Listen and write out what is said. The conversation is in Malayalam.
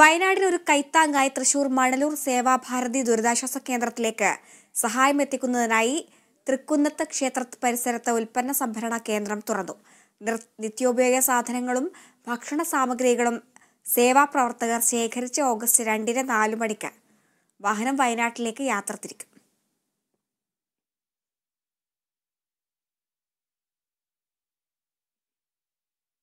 വയനാടിന് ഒരു കൈത്താങ്ങായി തൃശൂർ മണലൂർ സേവാഭാരതി ദുരിതാശ്വാസ കേന്ദ്രത്തിലേക്ക് സഹായം എത്തിക്കുന്നതിനായി തൃക്കുന്നത്ത് ക്ഷേത്ര പരിസരത്ത് ഉൽപ്പന്ന സംഭരണ കേന്ദ്രം തുറന്നു നിത്യോപയോഗ സാധനങ്ങളും ഭക്ഷണ സാമഗ്രികളും സേവാ പ്രവർത്തകർ ശേഖരിച്ച് ഓഗസ്റ്റ് രണ്ടിന് നാലു മണിക്ക് വാഹനം വയനാട്ടിലേക്ക് യാത്ര തിരിക്കും